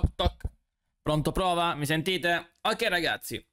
Toc toc. Pronto prova? Mi sentite? Ok ragazzi,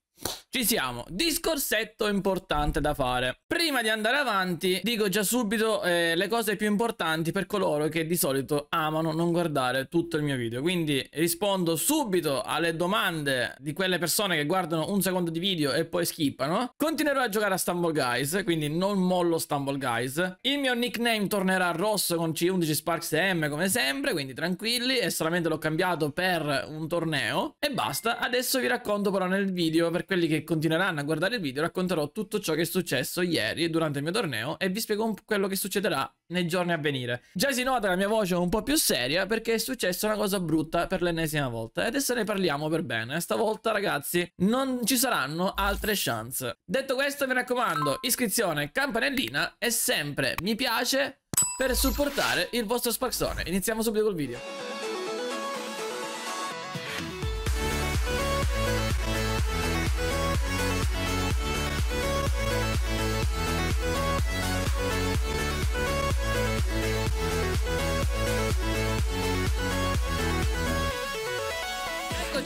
ci siamo, discorsetto importante da fare. Prima di andare avanti dico già subito eh, le cose più importanti per coloro che di solito amano non guardare tutto il mio video. Quindi rispondo subito alle domande di quelle persone che guardano un secondo di video e poi skippano. Continuerò a giocare a Stumble Guys, quindi non mollo Stumble Guys. Il mio nickname tornerà rosso con C11 Sparks M come sempre, quindi tranquilli. E solamente l'ho cambiato per un torneo. E basta, adesso vi racconto però nel video per quelli che continueranno a guardare il video racconterò tutto ciò che è successo ieri durante il mio torneo e vi spiego quello che succederà nei giorni a venire. Già si nota la mia voce un po' più seria perché è successa una cosa brutta per l'ennesima volta e adesso ne parliamo per bene. Stavolta ragazzi non ci saranno altre chance. Detto questo mi raccomando iscrizione, campanellina e sempre mi piace per supportare il vostro Sparksone. Iniziamo subito col video.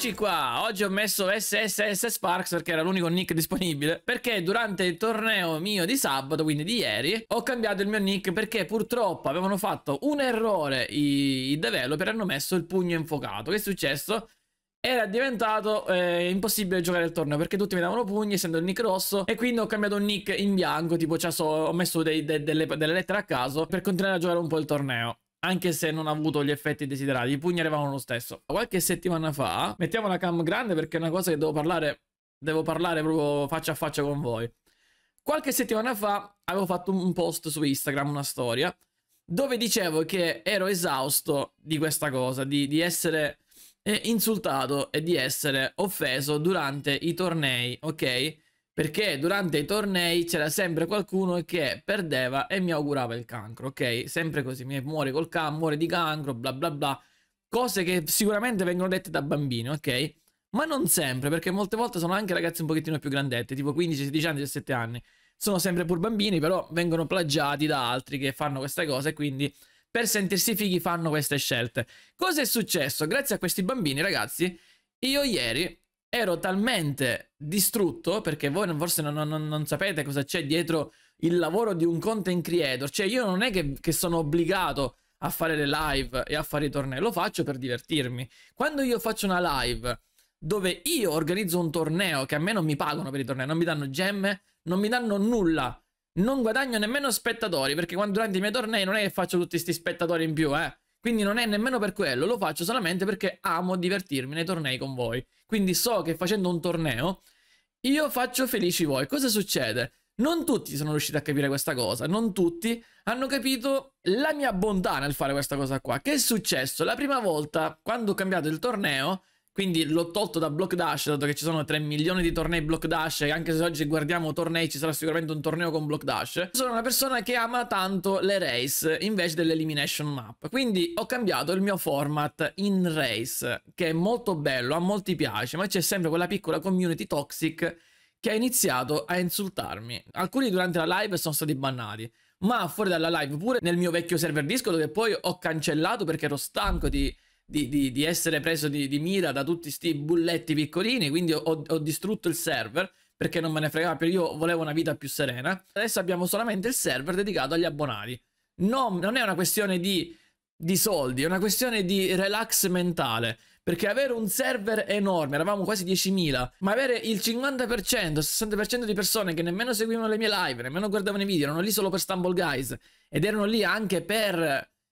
Eccoci qua, oggi ho messo SSS Sparks perché era l'unico nick disponibile Perché durante il torneo mio di sabato, quindi di ieri Ho cambiato il mio nick perché purtroppo avevano fatto un errore i, i developer Hanno messo il pugno infuocato Che è successo? Era diventato eh, impossibile giocare il torneo perché tutti mi davano pugni essendo il nick rosso e quindi ho cambiato un nick in bianco tipo cioè, so, ho messo dei, de, delle, delle lettere a caso per continuare a giocare un po' il torneo anche se non ha avuto gli effetti desiderati, i pugni arrivavano lo stesso. Qualche settimana fa, mettiamo la cam grande perché è una cosa che devo parlare, devo parlare proprio faccia a faccia con voi. Qualche settimana fa avevo fatto un post su Instagram, una storia, dove dicevo che ero esausto di questa cosa, di, di essere eh, insultato e di essere offeso durante i tornei, ok? perché durante i tornei c'era sempre qualcuno che perdeva e mi augurava il cancro, ok? Sempre così, muore col cancro, muore di cancro, bla bla bla. Cose che sicuramente vengono dette da bambini, ok? Ma non sempre, perché molte volte sono anche ragazzi un pochettino più grandetti, tipo 15, 16 anni, 17 anni. Sono sempre pur bambini, però vengono plagiati da altri che fanno queste cose, quindi per sentirsi fighi fanno queste scelte. Cosa è successo? Grazie a questi bambini, ragazzi, io ieri ero talmente distrutto, perché voi forse non, non, non sapete cosa c'è dietro il lavoro di un content creator, cioè io non è che, che sono obbligato a fare le live e a fare i tornei, lo faccio per divertirmi. Quando io faccio una live dove io organizzo un torneo che a me non mi pagano per i tornei, non mi danno gemme, non mi danno nulla, non guadagno nemmeno spettatori, perché quando, durante i miei tornei non è che faccio tutti questi spettatori in più, eh. Quindi non è nemmeno per quello, lo faccio solamente perché amo divertirmi nei tornei con voi. Quindi so che facendo un torneo io faccio felici voi. Cosa succede? Non tutti sono riusciti a capire questa cosa, non tutti hanno capito la mia bontà nel fare questa cosa qua. Che è successo? La prima volta, quando ho cambiato il torneo, quindi l'ho tolto da Block Dash, dato che ci sono 3 milioni di tornei Block Dash, e anche se oggi guardiamo tornei ci sarà sicuramente un torneo con Block Dash. Sono una persona che ama tanto le race invece dell'elimination map. Quindi ho cambiato il mio format in race, che è molto bello, a molti piace, ma c'è sempre quella piccola community toxic che ha iniziato a insultarmi. Alcuni durante la live sono stati bannati, ma fuori dalla live pure nel mio vecchio server disco, dove poi ho cancellato perché ero stanco di di, di, di, essere preso di, di mira da tutti questi bulletti piccolini, quindi ho, ho, distrutto il server perché non me ne fregava più, io volevo una vita più serena. Adesso abbiamo solamente il server dedicato agli abbonati. No, non è una questione di, di soldi, è una questione di relax mentale. Perché avere un server enorme, eravamo quasi 10.000, ma avere il 50%, 60% di persone che nemmeno seguivano le mie live, nemmeno guardavano i video, erano lì solo per Stumble Guys ed erano lì anche per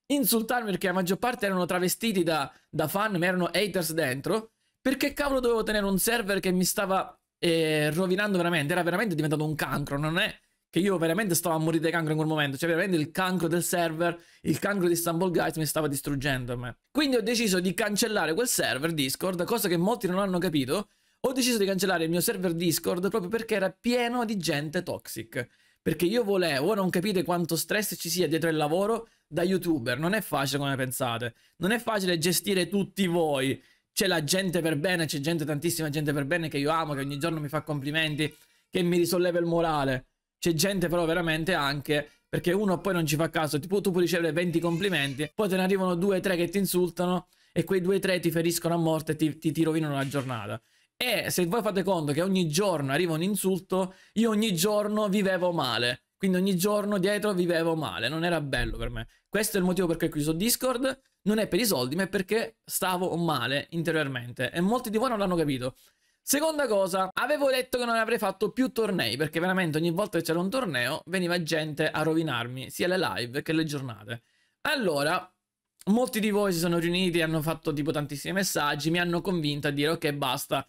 insultarmi perché la maggior parte erano travestiti da, da fan, ma erano haters dentro. Perché cavolo dovevo tenere un server che mi stava eh, rovinando veramente? Era veramente diventato un cancro, non è che io veramente stavo a morire di cancro in quel momento. Cioè, veramente il cancro del server, il cancro di Istanbul Guys mi stava distruggendo a me. Quindi ho deciso di cancellare quel server Discord, cosa che molti non hanno capito. Ho deciso di cancellare il mio server Discord proprio perché era pieno di gente toxic. Perché io volevo, non capite quanto stress ci sia dietro il lavoro, da youtuber, non è facile come pensate, non è facile gestire tutti voi, c'è la gente per bene, c'è gente, tantissima gente per bene che io amo, che ogni giorno mi fa complimenti, che mi risolleva il morale, c'è gente però veramente anche perché uno poi non ci fa caso, tipo tu puoi ricevere 20 complimenti, poi te ne arrivano 2-3 che ti insultano e quei 2-3 ti feriscono a morte e ti, ti, ti rovinano la giornata. E se voi fate conto che ogni giorno arriva un insulto, io ogni giorno vivevo male. Quindi ogni giorno dietro vivevo male, non era bello per me. Questo è il motivo per cui ho chiuso Discord, non è per i soldi, ma è perché stavo male interiormente e molti di voi non l'hanno capito. Seconda cosa, avevo detto che non avrei fatto più tornei, perché veramente ogni volta che c'era un torneo veniva gente a rovinarmi, sia le live che le giornate. Allora, molti di voi si sono riuniti, hanno fatto tipo tantissimi messaggi, mi hanno convinto a dire ok basta,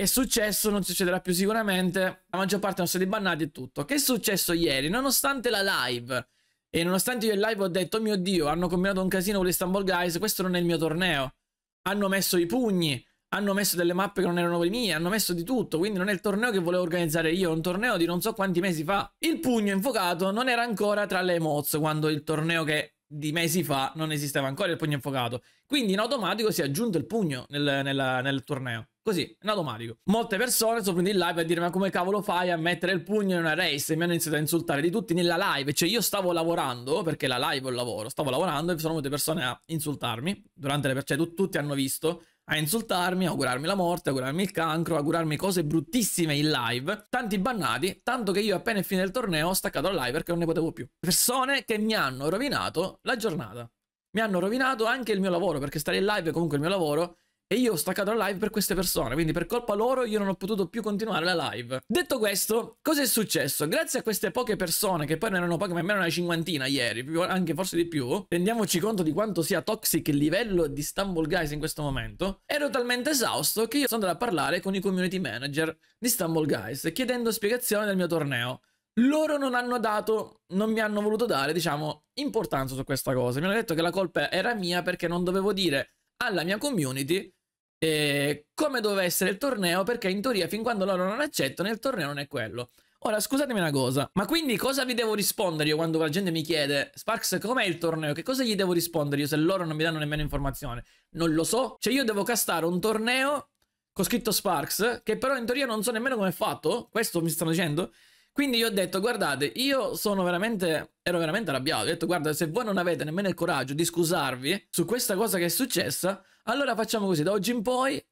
è successo, non succederà più sicuramente, la maggior parte non sono bannati e tutto. Che è successo ieri? Nonostante la live, e nonostante io in live ho detto, oh mio Dio, hanno combinato un casino con le Istanbul Guys, questo non è il mio torneo. Hanno messo i pugni, hanno messo delle mappe che non erano le mie, hanno messo di tutto, quindi non è il torneo che volevo organizzare io, è un torneo di non so quanti mesi fa. Il pugno infuocato non era ancora tra le moz quando il torneo che di mesi fa non esisteva ancora il pugno infuocato. Quindi in automatico si è aggiunto il pugno nel, nella, nel torneo. Così, in automatico. Molte persone sono venute in live a dire ma come cavolo fai a mettere il pugno in una race? E mi hanno iniziato a insultare di tutti nella live. Cioè io stavo lavorando, perché la live è un lavoro, stavo lavorando e sono venute persone a insultarmi. Durante le persone, cioè, tutti hanno visto a insultarmi, a augurarmi la morte, a augurarmi il cancro, a augurarmi cose bruttissime in live, tanti bannati, tanto che io appena è fine del torneo ho staccato la live perché non ne potevo più. Persone che mi hanno rovinato la giornata. Mi hanno rovinato anche il mio lavoro, perché stare in live è comunque il mio lavoro e io ho staccato la live per queste persone, quindi per colpa loro io non ho potuto più continuare la live. Detto questo, cosa è successo? Grazie a queste poche persone, che poi non erano poche, ma almeno una cinquantina ieri, anche forse di più, rendiamoci conto di quanto sia toxic il livello di Stumble Guys in questo momento, ero talmente esausto che io sono andato a parlare con i community manager di Stumble Guys, chiedendo spiegazioni del mio torneo loro non hanno dato, non mi hanno voluto dare, diciamo, importanza su questa cosa. Mi hanno detto che la colpa era mia perché non dovevo dire alla mia community eh, come doveva essere il torneo, perché in teoria fin quando loro non accettano il torneo non è quello. Ora, scusatemi una cosa, ma quindi cosa vi devo rispondere io quando la gente mi chiede Sparks com'è il torneo? Che cosa gli devo rispondere io se loro non mi danno nemmeno informazione? Non lo so. Cioè io devo castare un torneo con scritto Sparks, che però in teoria non so nemmeno come è fatto, questo mi stanno dicendo? Quindi io ho detto, guardate, io sono veramente, ero veramente arrabbiato, ho detto, guarda, se voi non avete nemmeno il coraggio di scusarvi su questa cosa che è successa, allora facciamo così, da oggi in poi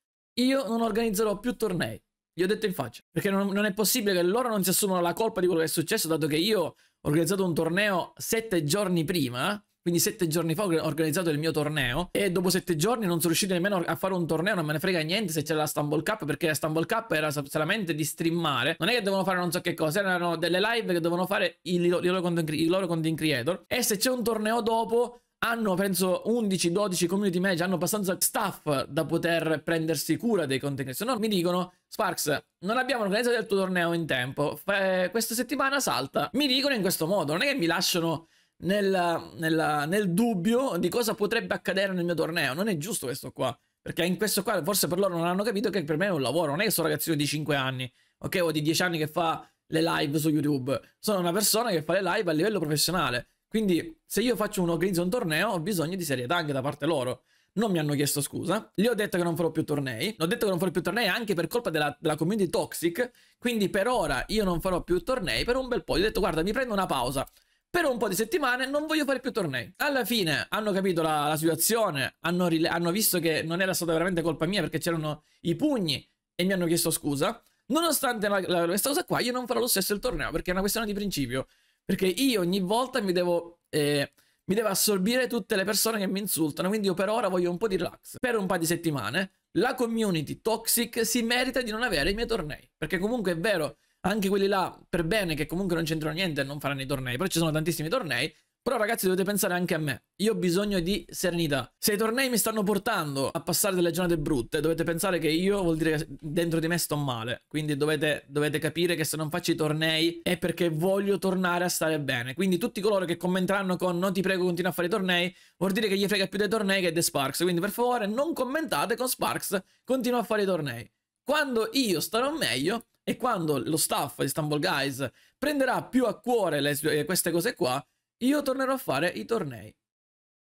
io non organizzerò più tornei. Gli ho detto in faccia, perché non, non è possibile che loro non si assumano la colpa di quello che è successo, dato che io ho organizzato un torneo sette giorni prima, quindi sette giorni fa ho organizzato il mio torneo e dopo sette giorni non sono riuscito nemmeno a fare un torneo, non me ne frega niente se c'era la Stumble Cup perché la Stumble Cup era solamente di streamare, non è che devono fare non so che cosa, erano delle live che devono fare i, i loro, content, i loro content creator e se c'è un torneo dopo hanno penso 11-12 community manager, hanno abbastanza staff da poter prendersi cura dei contenuti. Se No, mi dicono, Sparks, non abbiamo organizzato il tuo torneo in tempo, F questa settimana salta. Mi dicono in questo modo, non è che mi lasciano nel, nella, nel dubbio di cosa potrebbe accadere nel mio torneo, non è giusto questo qua. Perché in questo qua forse per loro non hanno capito che per me è un lavoro, non è che sono ragazzino di 5 anni, ok, o di 10 anni che fa le live su YouTube. Sono una persona che fa le live a livello professionale. Quindi se io faccio un, organizzo un torneo ho bisogno di serietà anche da parte loro. Non mi hanno chiesto scusa, gli ho detto che non farò più tornei, L'ho detto che non farò più tornei anche per colpa della, della community toxic, quindi per ora io non farò più tornei per un bel po'. Gli ho detto guarda mi prendo una pausa, per un po' di settimane non voglio fare più tornei. Alla fine hanno capito la, la situazione, hanno, hanno, visto che non era stata veramente colpa mia perché c'erano i pugni e mi hanno chiesto scusa. Nonostante la, la, questa cosa qua, io non farò lo stesso il torneo perché è una questione di principio. Perché io ogni volta mi devo... Eh, mi devo assorbire tutte le persone che mi insultano, quindi io per ora voglio un po' di relax. Per un paio di settimane la community toxic si merita di non avere i miei tornei, perché comunque è vero, anche quelli là per bene che comunque non c'entrano niente e non faranno i tornei, però ci sono tantissimi tornei però ragazzi dovete pensare anche a me. Io ho bisogno di serenità. Se i tornei mi stanno portando a passare delle giornate brutte, dovete pensare che io vuol dire che dentro di me sto male. Quindi dovete, dovete capire che se non faccio i tornei è perché voglio tornare a stare bene. Quindi tutti coloro che commenteranno con non ti prego continua a fare i tornei, vuol dire che gli frega più dei tornei che dei Sparks. Quindi per favore non commentate con Sparks continua a fare i tornei. Quando io starò meglio e quando lo staff di Stumble Guys prenderà più a cuore le, queste cose qua, io tornerò a fare i tornei.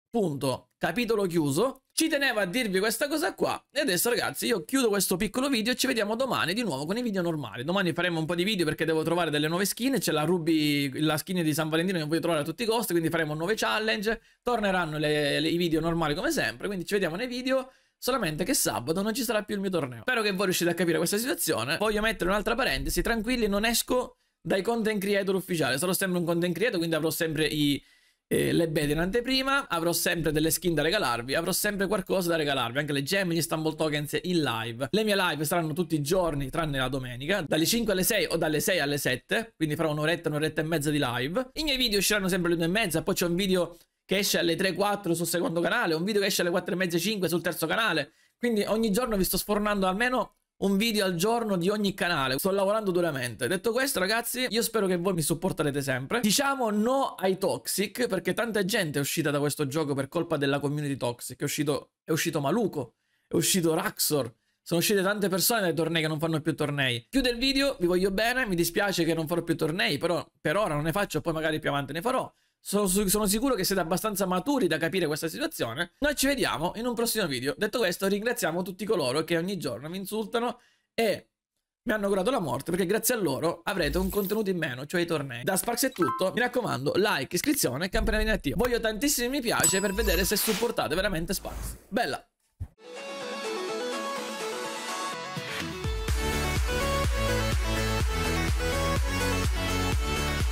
Punto. Capitolo chiuso. Ci tenevo a dirvi questa cosa qua. E adesso ragazzi io chiudo questo piccolo video e ci vediamo domani di nuovo con i video normali. Domani faremo un po' di video perché devo trovare delle nuove skin. C'è la Ruby, la skin di San Valentino che voglio trovare a tutti i costi. Quindi faremo nuove challenge. Torneranno le, le, i video normali come sempre. Quindi ci vediamo nei video. Solamente che sabato non ci sarà più il mio torneo. Spero che voi riuscite a capire questa situazione. Voglio mettere un'altra parentesi. Tranquilli, non esco dai content creator ufficiali. Sarò sempre un content creator, quindi avrò sempre i, eh, le beta in anteprima, avrò sempre delle skin da regalarvi, avrò sempre qualcosa da regalarvi, anche le gemme, gli Stumble Tokens in live. Le mie live saranno tutti i giorni, tranne la domenica, dalle 5 alle 6 o dalle 6 alle 7, quindi farò un'oretta, un'oretta e mezza di live. I miei video usciranno sempre alle 2 e mezza, poi c'è un video che esce alle 3-4 sul secondo canale, un video che esce alle 4 e mezza 5 sul terzo canale. Quindi ogni giorno vi sto sfornando almeno un video al giorno di ogni canale. Sto lavorando duramente. Detto questo, ragazzi, io spero che voi mi supporterete sempre. Diciamo no ai toxic, perché tanta gente è uscita da questo gioco per colpa della community toxic. È uscito, è uscito Maluco, è uscito Raxor. Sono uscite tante persone dai tornei che non fanno più tornei. Chiudo il video, vi voglio bene, mi dispiace che non farò più tornei, però per ora non ne faccio, poi magari più avanti ne farò. Sono, sono, sicuro che siete abbastanza maturi da capire questa situazione. Noi ci vediamo in un prossimo video. Detto questo, ringraziamo tutti coloro che ogni giorno mi insultano e mi hanno augurato la morte perché grazie a loro avrete un contenuto in meno, cioè i tornei. Da Sparks è tutto. Mi raccomando, like, iscrizione e campanellina attiva. Voglio tantissimi mi piace per vedere se supportate veramente Sparks. Bella!